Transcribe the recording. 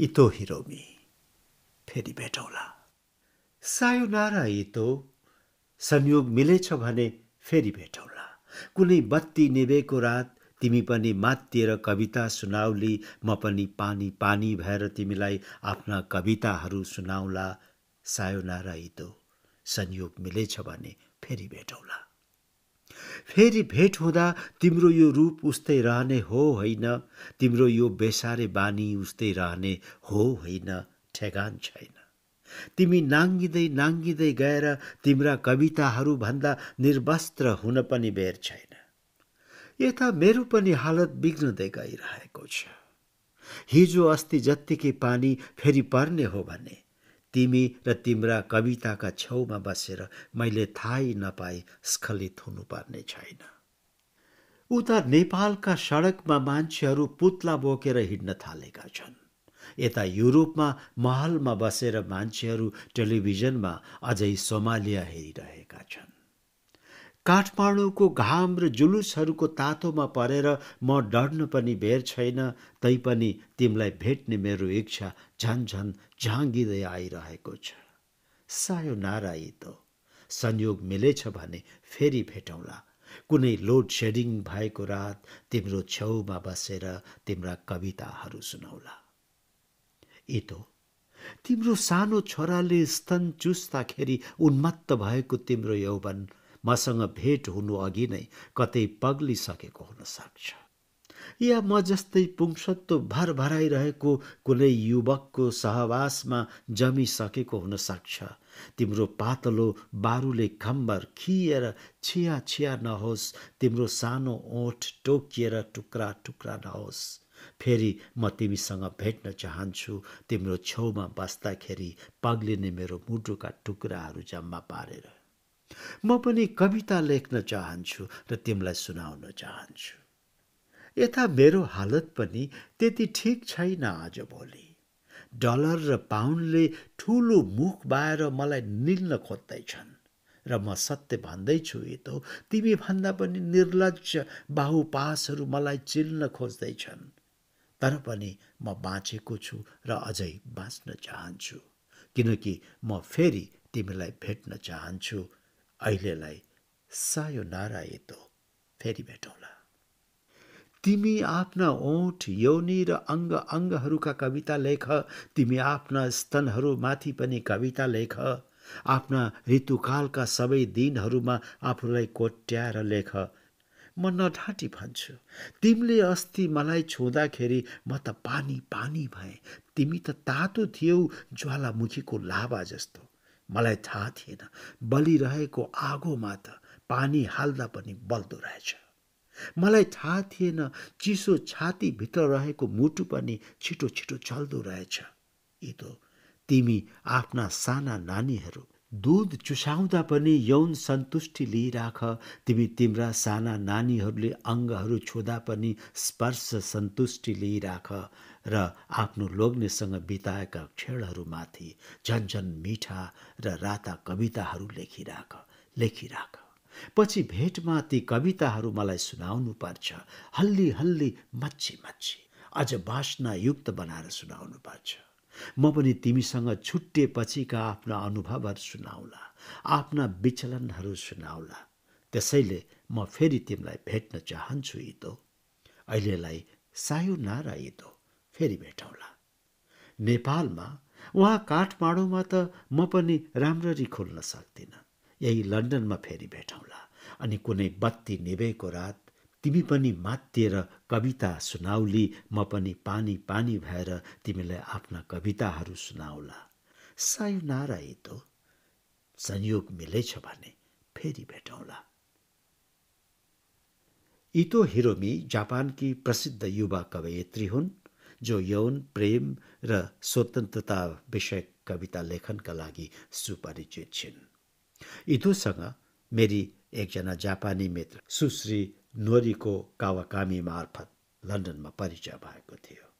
इतो हिरोमी फेरि भेटौँला नारा इतो संयोग मिलेछ भने फेरि भेटौँला कुनै बत्ती निभेको रात तिमी पनि मातिएर कविता सुनाउली म पनि पानी पानी भएर तिमीलाई आफ्ना कविताहरू सुनाउला नारा इतो संयोग मिलेछ भने फेरि भेटौँला फेरि भेट हुँदा तिम्रो यो रूप उस्तै रहने हो होइन तिम्रो यो बेसारे बानी उस्तै रहने हो होइन ठेगान छैन तिमी नाङ्गिँदै नाङ्गिँदै गएर तिम्रा कविताहरूभन्दा निर्वस्त्र हुन पनि बेर छैन यता मेरो पनि हालत बिग्रदै गइरहेको छ हिजो अस्ति जत्तिकै पानी फेरि पर्ने हो भने तिमी र तिम्रा कविताका छेउमा बसेर मैले थाहै नपाई स्खलित हुनुपर्ने छैन उता नेपालका सडकमा मान्छेहरू पुत्ला बोकेर हिँड्न थालेका छन् यता युरोपमा महलमा बसेर मान्छेहरू टेलिभिजनमा अझै सोमालिया हेरिरहेका छन् काठमाडौँको घाम र जुलुसहरूको तातोमा परेर म डढ्नु पनि भेर छैन तैपनि तिमीलाई भेट्ने मेरो इच्छा झन् झन झाँगिँदै आइरहेको छ सायो नारायी त संयोग मिलेछ भने फेरि भेटौँला कुनै लोड सेडिङ भएको रात तिम्रो छेउमा बसेर तिम्रा कविताहरू सुनाउला इतो तिम्रो सानो छोराले स्तन चुस्दाखेरि उन्मत्त भएको तिम्रो यौवन मसँग भेट हुनु अघि नै कतै पग्लिसकेको हुनसक्छ या म जस्तै पुंसत्व भर भराइरहेको कुनै युवकको सहवासमा जमिसकेको हुनसक्छ तिम्रो पातलो बारुले खम्बर खिएर छिया छिया नहोस् तिम्रो सानो ओठ टोकिएर टुक्रा टुक्रा नहोस् फेरि म तिमीसँग भेट्न चाहन्छु तिम्रो छेउमा बस्दाखेरि पग्लिने मेरो मुटुका टुक्राहरू जम्मा पारेर म पनि कविता लेख्न चाहन्छु र तिमीलाई सुनाउन चाहन्छु यता मेरो हालत पनि त्यति ठिक छैन आज आजभोलि डलर र पाउन्डले ठुलो मुख बाएर मलाई निल्न खोज्दैछन् र म सत्य भन्दैछु यतो तिमी भन्दा पनि निर्लज बाहुपासहरू मलाई चिल्न खोज्दैछन् तर पनि म बाँचेको छु र अझै बाँच्न चाहन्छु किनकि म फेरि तिमीलाई भेट्न चाहन्छु अहिलेलाई सायो नारा यतो फेरि भेटौँला तिमी आफ्ना ओठ यौनी र अङ्ग अङ्गहरूका कविता लेख तिमी आफ्ना स्तनहरूमाथि पनि कविता लेख आफ्ना ऋतुकालका सबै दिनहरूमा आफूलाई कोट्याएर लेख म नढाँटी भन्छु तिमीले अस्ति मलाई छुँदाखेरि म त पानी पानी भएँ तिमी त तातो थियौ ज्वालामुखीको लाभा जस्तो मलाई थाहा थिएन बलिरहेको आगोमा त पानी हाल्दा पनि बल्दो रहेछ मलाई थाहा थिएन चिसो छातीभित्र रहेको मुटु पनि छिटो छिटो चल्दो रहेछ यी त तिमी आफ्ना साना नानीहरू दुध चुसाउँदा पनि यौन सन्तुष्टि लिइराख तिमी तिम्रा साना नानीहरूले अङ्गहरू छुँदा पनि स्पर्श सन्तुष्टि लिइराख र आफ्नो लोग्नेसँग बिताएका क्षणहरूमाथि झन् झन मिठा र राता कविताहरू लेखिराख लेखिराख पछि भेटमा ती कविताहरू मलाई सुनाउनु पर्छ हल्ली हल्ली मच्छी मच्छी अझ बासनायुक्त बनाएर सुनाउनु पर्छ म पनि तिमीसँग छुट्टिएपछिका आफ्ना अनुभवहरू सुनाउला आफ्ना विचलनहरू सुनाउला त्यसैले म फेरि तिमीलाई भेट्न चाहन्छु इदो अहिलेलाई सायो नारा इदो फेरि भेटौँला नेपालमा उहाँ काठमाडौँमा त म पनि राम्ररी खोल्न सक्दिनँ यही लन्डनमा फेरि भेटौँला अनि कुनै बत्ती निभेको रात तिमी पनि मातिएर कविता सुनाउली म पनि पानी पानी भएर तिमीलाई आफ्ना कविताहरू सुनाउला सायुनारा त संयोग मिलेछ भने फेरि भेटौँला इतो हिरोमी जापानकी प्रसिद्ध युवा कवयित्री हुन् जो यौन प्रेम र स्वतन्त्रता विषय कविता लेखनका लागि सुपरिचित छिन् इतोसँग मेरी एकजना जापानी मित्र सुश्री नोरीको कावाकामी मार्फत लन्डनमा परिचय भएको थियो